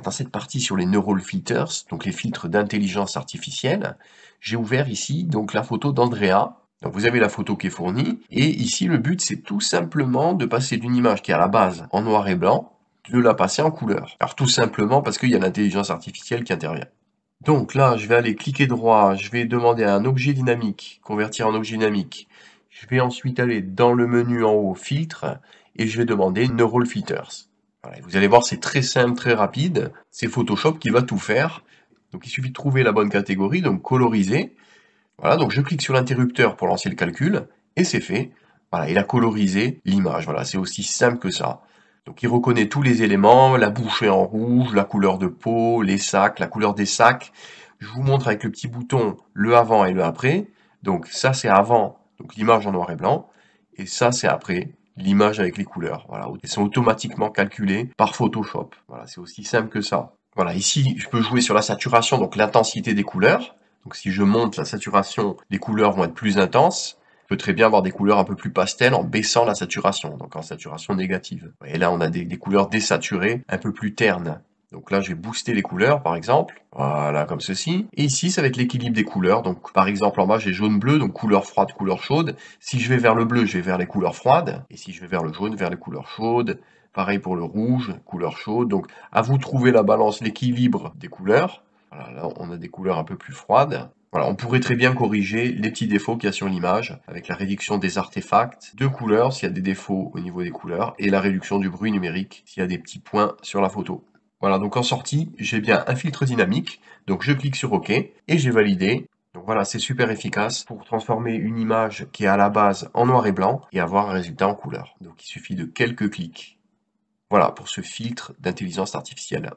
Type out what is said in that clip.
dans cette partie sur les neural filters, donc les filtres d'intelligence artificielle, j'ai ouvert ici donc la photo d'Andrea. vous avez la photo qui est fournie et ici le but c'est tout simplement de passer d'une image qui est à la base en noir et blanc de la passer en couleur. Alors tout simplement parce qu'il y a l'intelligence artificielle qui intervient. Donc là, je vais aller cliquer droit, je vais demander à un objet dynamique, convertir en objet dynamique. Je vais ensuite aller dans le menu en haut, filtre, et je vais demander Neural Filters vous allez voir, c'est très simple, très rapide. C'est Photoshop qui va tout faire. Donc il suffit de trouver la bonne catégorie, donc coloriser. Voilà, donc je clique sur l'interrupteur pour lancer le calcul, et c'est fait. Voilà, il a colorisé l'image, voilà, c'est aussi simple que ça. Donc il reconnaît tous les éléments, la bouche est en rouge, la couleur de peau, les sacs, la couleur des sacs. Je vous montre avec le petit bouton le avant et le après. Donc ça c'est avant, donc l'image en noir et blanc. Et ça c'est après, l'image avec les couleurs. Voilà, elles sont automatiquement calculées par Photoshop. Voilà, c'est aussi simple que ça. Voilà, ici, je peux jouer sur la saturation, donc l'intensité des couleurs. Donc si je monte la saturation, les couleurs vont être plus intenses. Je peux très bien avoir des couleurs un peu plus pastel en baissant la saturation, donc en saturation négative. Et là, on a des couleurs désaturées, un peu plus ternes. Donc là, je vais booster les couleurs, par exemple. Voilà, comme ceci. Et ici, ça va être l'équilibre des couleurs. Donc, par exemple, en bas, j'ai jaune-bleu, donc couleur froide, couleur chaude. Si je vais vers le bleu, je vais vers les couleurs froides. Et si je vais vers le jaune, vers les couleurs chaudes. Pareil pour le rouge, couleur chaude. Donc, à vous trouver la balance, l'équilibre des couleurs. Voilà, là, on a des couleurs un peu plus froides. Voilà, on pourrait très bien corriger les petits défauts qu'il y a sur l'image avec la réduction des artefacts, de couleurs s'il y a des défauts au niveau des couleurs et la réduction du bruit numérique s'il y a des petits points sur la photo. Voilà, donc en sortie, j'ai bien un filtre dynamique, donc je clique sur OK et j'ai validé. Donc voilà, c'est super efficace pour transformer une image qui est à la base en noir et blanc et avoir un résultat en couleur. Donc il suffit de quelques clics. Voilà pour ce filtre d'intelligence artificielle.